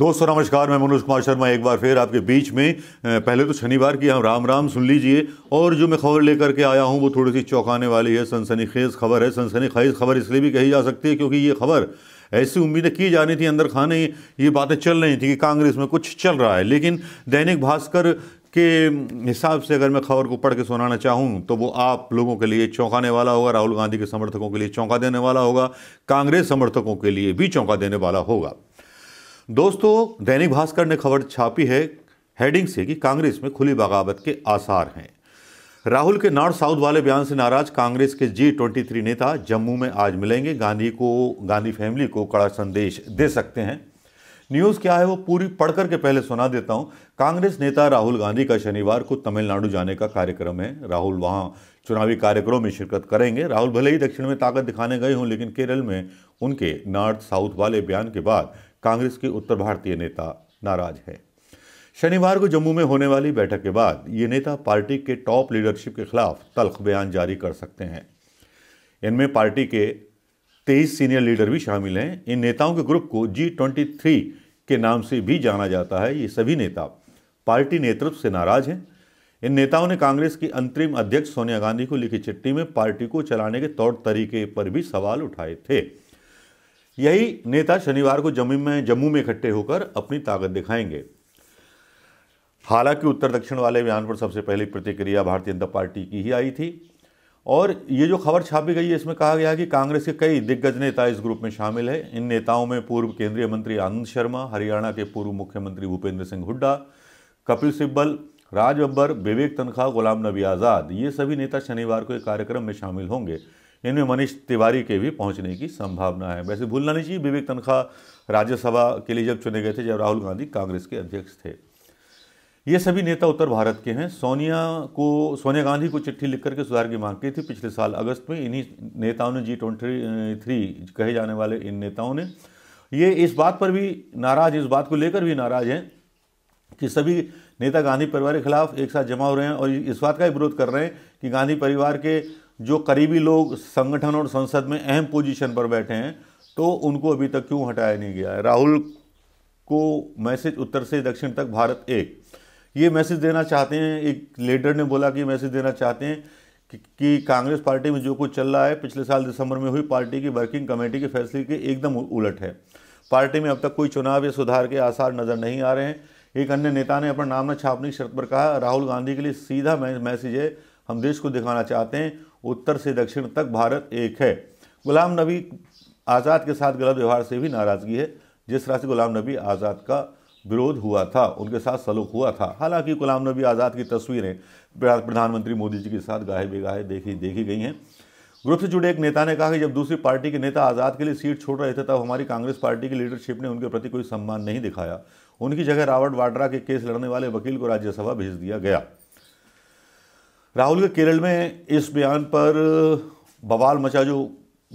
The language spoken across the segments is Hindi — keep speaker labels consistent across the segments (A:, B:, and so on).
A: दोस्तों नमस्कार मैं मनोज कुमार शर्मा एक बार फिर आपके बीच में पहले तो शनिवार की हम राम राम सुन लीजिए और जो मैं खबर लेकर के आया हूँ वो थोड़ी सी चौंकाने वाली है सनसनी खेज़ खबर है सनसनी खेज़ खबर इसलिए भी कही जा सकती है क्योंकि ये खबर ऐसी उम्मीदें की जानी थी अंदर खाने ये बातें चल रही थी कि कांग्रेस में कुछ चल रहा है लेकिन दैनिक भास्कर के हिसाब से अगर मैं खबर को पढ़ के सुनाना चाहूँ तो वो आप लोगों के लिए चौंकाने वाला होगा राहुल गांधी के समर्थकों के लिए चौंका देने वाला होगा कांग्रेस समर्थकों के लिए भी चौंका देने वाला होगा दोस्तों दैनिक भास्कर ने खबर छापी है हेडिंग से कि कांग्रेस में खुली बगावत के आसार हैं राहुल के नॉर्थ साउथ वाले बयान से नाराज कांग्रेस के जी ट्वेंटी थ्री नेता जम्मू में आज मिलेंगे गांधी को गांधी फैमिली को कड़ा संदेश दे सकते हैं न्यूज़ क्या है वो पूरी पढ़ करके पहले सुना देता हूँ कांग्रेस नेता राहुल गांधी का शनिवार को तमिलनाडु जाने का कार्यक्रम है राहुल वहाँ चुनावी कार्यक्रम में शिरकत करेंगे राहुल भले ही दक्षिण में ताकत दिखाने गए हों लेकिन केरल में उनके नॉर्थ साउथ वाले बयान के बाद कांग्रेस के उत्तर भारतीय नेता नाराज है शनिवार को जम्मू में होने वाली बैठक के बाद ये नेता पार्टी के टॉप लीडरशिप के खिलाफ तल्ख बयान जारी कर सकते हैं इनमें पार्टी के तेईस सीनियर लीडर भी शामिल हैं इन नेताओं के ग्रुप को जी ट्वेंटी थ्री के नाम से भी जाना जाता है ये सभी नेता पार्टी नेतृत्व से नाराज हैं इन नेताओं ने कांग्रेस की अंतरिम अध्यक्ष सोनिया गांधी को लिखी चिट्ठी में पार्टी को चलाने के तौर तरीके पर भी सवाल उठाए थे यही नेता शनिवार को जम्मू में जम्मू में इकट्ठे होकर अपनी ताकत दिखाएंगे हालांकि उत्तर दक्षिण वाले बयान पर सबसे पहली प्रतिक्रिया भारतीय जनता पार्टी की ही आई थी और ये जो खबर छापी गई है इसमें कहा गया कि कांग्रेस के कई दिग्गज नेता इस ग्रुप में शामिल हैं इन नेताओं में पूर्व केंद्रीय मंत्री आनंद शर्मा हरियाणा के पूर्व मुख्यमंत्री भूपेंद्र सिंह हुड्डा कपिल सिब्बल राज बब्बर विवेक तनखा गुलाम नबी आज़ाद ये सभी नेता शनिवार को एक कार्यक्रम में शामिल होंगे इनमें मनीष तिवारी के भी पहुंचने की संभावना है वैसे भूलना नहीं चाहिए विवेक तनखा राज्यसभा के लिए जब चुने गए थे जब राहुल गांधी कांग्रेस के अध्यक्ष थे ये सभी नेता उत्तर भारत के हैं सोनिया को सोनिया गांधी को चिट्ठी लिख करके सुधार की मांग की थी पिछले साल अगस्त में इन्हीं नेताओं ने जी ट्वेंटी थ्री कहे जाने वाले इन नेताओं ने ये इस बात पर भी नाराज इस बात को लेकर भी नाराज हैं कि सभी नेता गांधी परिवार के खिलाफ एक साथ जमा हो रहे हैं और इस बात का विरोध कर रहे हैं कि गांधी परिवार के जो करीबी लोग संगठन और संसद में अहम पोजीशन पर बैठे हैं तो उनको अभी तक क्यों हटाया नहीं गया है राहुल को मैसेज उत्तर से दक्षिण तक भारत एक ये मैसेज देना चाहते हैं एक लीडर ने बोला कि मैसेज देना चाहते हैं कि, कि कांग्रेस पार्टी में जो कुछ चल रहा है पिछले साल दिसंबर में हुई पार्टी की वर्किंग कमेटी के फैसले के एकदम उलट है पार्टी में अब तक कोई चुनाव या सुधार के आसार नज़र नहीं आ रहे हैं एक अन्य नेता ने अपना नाम न छापने की शर्त पर कहा राहुल गांधी के लिए सीधा मैसेज है हम देश को दिखाना चाहते हैं उत्तर से दक्षिण तक भारत एक है गुलाम नबी आज़ाद के साथ गलत व्यवहार से भी नाराज़गी है जिस तरह से गुलाम नबी आज़ाद का विरोध हुआ था उनके साथ सलूक हुआ था हालांकि गुलाम नबी आज़ाद की तस्वीरें प्रधानमंत्री मोदी जी के साथ गाहे बेगाहे देखी देखी गई हैं ग्रुप से जुड़े एक नेता ने कहा कि जब दूसरी पार्टी के नेता आज़ाद के लिए सीट छोड़ रहे थे तब हमारी कांग्रेस पार्टी की लीडरशिप ने उनके प्रति कोई सम्मान नहीं दिखाया उनकी जगह रावट वाड्रा के केस लड़ने वाले वकील को राज्यसभा भेज दिया गया राहुल के केरल में इस बयान पर बवाल मचा जो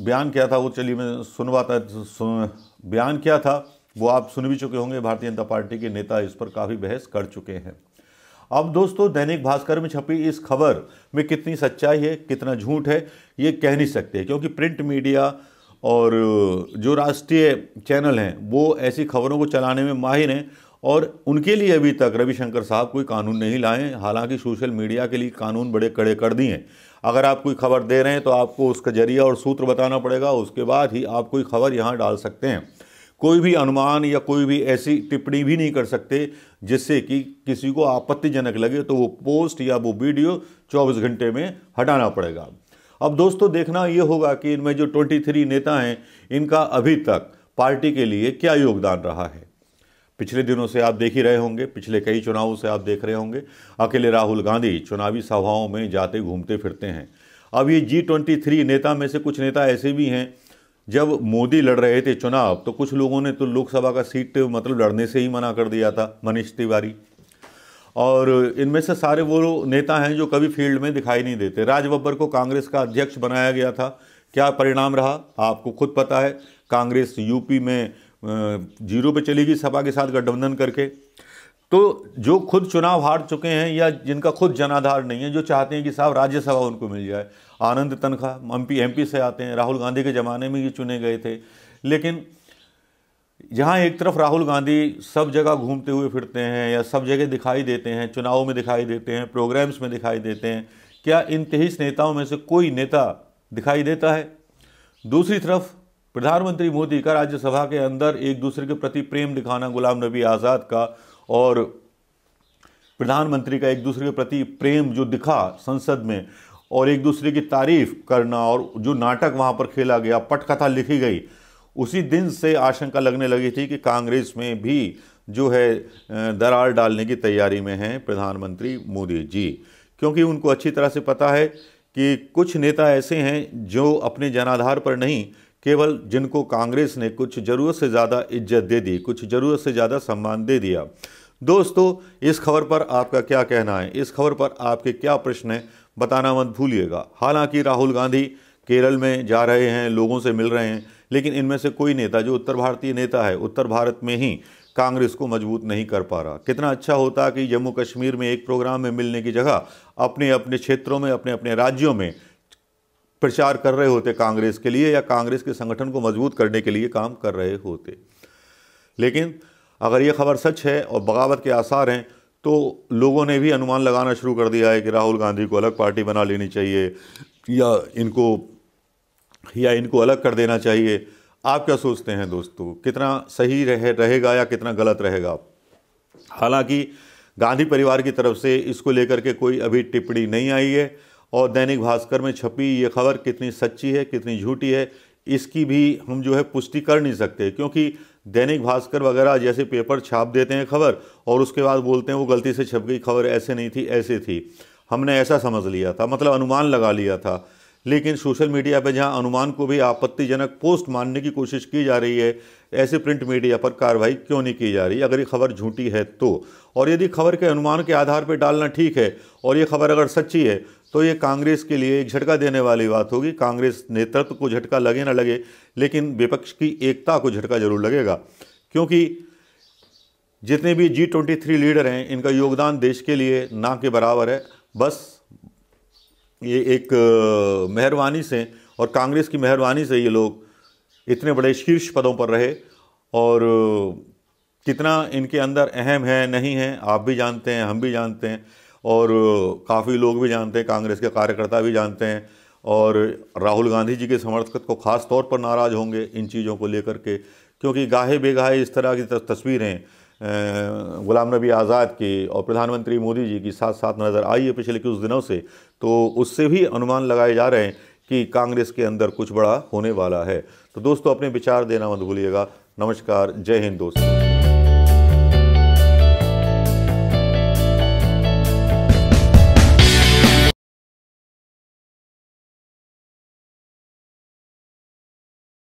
A: बयान किया था वो चलिए मैं सुनवाता सुन, बयान किया था वो आप सुन भी चुके होंगे भारतीय जनता पार्टी के नेता इस पर काफ़ी बहस कर चुके हैं अब दोस्तों दैनिक भास्कर में छपी इस खबर में कितनी सच्चाई है कितना झूठ है ये कह नहीं सकते क्योंकि प्रिंट मीडिया और जो राष्ट्रीय चैनल हैं वो ऐसी खबरों को चलाने में माहिर हैं और उनके लिए अभी तक रविशंकर साहब कोई कानून नहीं लाए हालांकि सोशल मीडिया के लिए कानून बड़े कड़े कर दिए हैं अगर आप कोई खबर दे रहे हैं तो आपको उसका जरिया और सूत्र बताना पड़ेगा उसके बाद ही आप कोई खबर यहाँ डाल सकते हैं कोई भी अनुमान या कोई भी ऐसी टिप्पणी भी नहीं कर सकते जिससे कि किसी को आपत्तिजनक लगे तो वो पोस्ट या वो वीडियो 24 घंटे में हटाना पड़ेगा अब दोस्तों देखना ये होगा कि इनमें जो 23 नेता हैं इनका अभी तक पार्टी के लिए क्या योगदान रहा है पिछले दिनों से आप देख ही रहे होंगे पिछले कई चुनावों से आप देख रहे होंगे अकेले राहुल गांधी चुनावी सभाओं में जाते घूमते फिरते हैं अब ये जी ट्वेंटी थ्री नेता में से कुछ नेता ऐसे भी हैं जब मोदी लड़ रहे थे चुनाव तो कुछ लोगों ने तो लोकसभा का सीट मतलब लड़ने से ही मना कर दिया था मनीष तिवारी और इनमें से सारे वो नेता हैं जो कभी फील्ड में दिखाई नहीं देते राज बब्बर को कांग्रेस का अध्यक्ष बनाया गया था क्या परिणाम रहा आपको खुद पता है कांग्रेस यूपी में जीरो पे चली गई सपा के साथ गठबंधन करके तो जो खुद चुनाव हार चुके हैं या जिनका खुद जनाधार नहीं है जो चाहते हैं कि साहब राज्यसभा उनको मिल जाए आनंद तनखा एम एमपी से आते हैं राहुल गांधी के ज़माने में ये चुने गए थे लेकिन जहाँ एक तरफ राहुल गांधी सब जगह घूमते हुए फिरते हैं या सब जगह दिखाई देते हैं चुनाव में दिखाई देते हैं प्रोग्राम्स में दिखाई देते हैं क्या इन तेईस नेताओं में से कोई नेता दिखाई देता है दूसरी तरफ प्रधानमंत्री मोदी का राज्यसभा के अंदर एक दूसरे के प्रति प्रेम दिखाना गुलाम नबी आज़ाद का और प्रधानमंत्री का एक दूसरे के प्रति प्रेम जो दिखा संसद में और एक दूसरे की तारीफ करना और जो नाटक वहाँ पर खेला गया पटकथा लिखी गई उसी दिन से आशंका लगने लगी थी कि कांग्रेस में भी जो है दरार डालने की तैयारी में हैं प्रधानमंत्री मोदी जी क्योंकि उनको अच्छी तरह से पता है कि कुछ नेता ऐसे हैं जो अपने जनाधार पर नहीं केवल जिनको कांग्रेस ने कुछ ज़रूरत से ज़्यादा इज्जत दे दी कुछ ज़रूरत से ज़्यादा सम्मान दे दिया दोस्तों इस खबर पर आपका क्या कहना है इस खबर पर आपके क्या प्रश्न हैं बताना मत भूलिएगा हालांकि राहुल गांधी केरल में जा रहे हैं लोगों से मिल रहे हैं लेकिन इनमें से कोई नेता जो उत्तर भारतीय नेता है उत्तर भारत में ही कांग्रेस को मजबूत नहीं कर पा रहा कितना अच्छा होता कि जम्मू कश्मीर में एक प्रोग्राम में मिलने की जगह अपने अपने क्षेत्रों में अपने अपने राज्यों में प्रचार कर रहे होते कांग्रेस के लिए या कांग्रेस के संगठन को मजबूत करने के लिए काम कर रहे होते लेकिन अगर ये खबर सच है और बगावत के आसार हैं तो लोगों ने भी अनुमान लगाना शुरू कर दिया है कि राहुल गांधी को अलग पार्टी बना लेनी चाहिए या इनको या इनको अलग कर देना चाहिए आप क्या सोचते हैं दोस्तों कितना सही रहे रहेगा या कितना गलत रहेगा हालांकि गांधी परिवार की तरफ से इसको लेकर के कोई अभी टिप्पणी नहीं आई है और दैनिक भास्कर में छपी ये खबर कितनी सच्ची है कितनी झूठी है इसकी भी हम जो है पुष्टि कर नहीं सकते क्योंकि दैनिक भास्कर वगैरह जैसे पेपर छाप देते हैं खबर और उसके बाद बोलते हैं वो गलती से छप गई खबर ऐसे नहीं थी ऐसे थी हमने ऐसा समझ लिया था मतलब अनुमान लगा लिया था लेकिन सोशल मीडिया पर जहाँ अनुमान को भी आपत्तिजनक पोस्ट मानने की कोशिश की जा रही है ऐसे प्रिंट मीडिया पर कार्रवाई क्यों नहीं की जा रही अगर ये खबर झूठी है तो और यदि खबर के अनुमान के आधार पर डालना ठीक है और ये खबर अगर सच्ची है तो ये कांग्रेस के लिए एक झटका देने वाली बात होगी कांग्रेस नेतृत्व को झटका लगे ना लगे लेकिन विपक्ष की एकता को झटका जरूर लगेगा क्योंकि जितने भी जी ट्वेंटी थ्री लीडर हैं इनका योगदान देश के लिए ना के बराबर है बस ये एक मेहरबानी से और कांग्रेस की मेहरबानी से ये लोग इतने बड़े शीर्ष पदों पर रहे और कितना इनके अंदर अहम है नहीं है आप भी जानते हैं हम भी जानते हैं और काफ़ी लोग भी जानते हैं कांग्रेस के कार्यकर्ता भी जानते हैं और राहुल गांधी जी के समर्थक को खास तौर पर नाराज़ होंगे इन चीज़ों को लेकर के क्योंकि गाहे बेगाहे इस तरह की तस्वीरें गुलाम नबी आज़ाद की और प्रधानमंत्री मोदी जी की साथ साथ नज़र आई है पिछले कुछ दिनों से तो उससे भी अनुमान लगाए जा रहे हैं कि कांग्रेस के अंदर कुछ बड़ा होने वाला है तो दोस्तों अपने विचार देना मत भूलिएगा नमस्कार जय हिंद दोस्तों